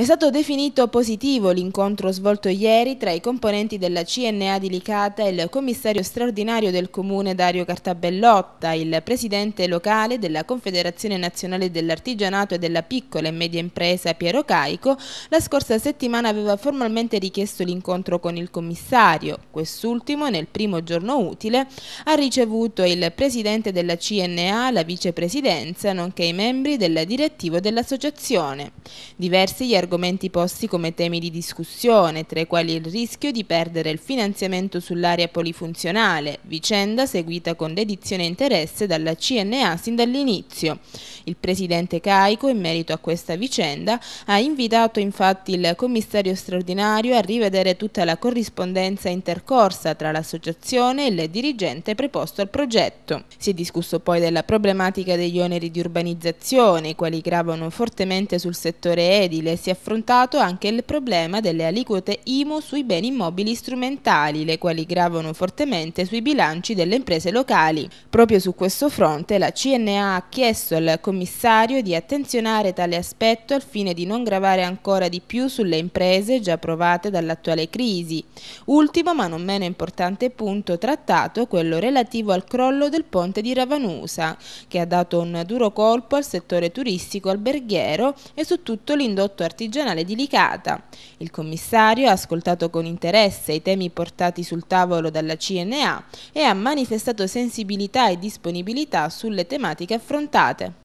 È stato definito positivo l'incontro svolto ieri tra i componenti della CNA di Licata e il commissario straordinario del comune Dario Cartabellotta, il presidente locale della Confederazione Nazionale dell'Artigianato e della Piccola e Media Impresa Piero Caico, la scorsa settimana aveva formalmente richiesto l'incontro con il commissario. Quest'ultimo, nel primo giorno utile, ha ricevuto il presidente della CNA, la vicepresidenza, nonché i membri del direttivo dell'associazione. Diversi gli argomenti argomenti posti come temi di discussione, tra i quali il rischio di perdere il finanziamento sull'area polifunzionale, vicenda seguita con dedizione e interesse dalla CNA sin dall'inizio. Il presidente Caico, in merito a questa vicenda, ha invitato infatti il commissario straordinario a rivedere tutta la corrispondenza intercorsa tra l'associazione e il dirigente preposto al progetto. Si è discusso poi della problematica degli oneri di urbanizzazione, i quali gravano fortemente sul settore edile, sia affrontato anche il problema delle aliquote IMU sui beni immobili strumentali, le quali gravano fortemente sui bilanci delle imprese locali. Proprio su questo fronte la CNA ha chiesto al commissario di attenzionare tale aspetto al fine di non gravare ancora di più sulle imprese già provate dall'attuale crisi. Ultimo ma non meno importante punto trattato quello relativo al crollo del ponte di Ravanusa, che ha dato un duro colpo al settore turistico alberghiero e su tutto l'indotto artigianale artigianale di Licata. Il commissario ha ascoltato con interesse i temi portati sul tavolo dalla CNA e ha manifestato sensibilità e disponibilità sulle tematiche affrontate.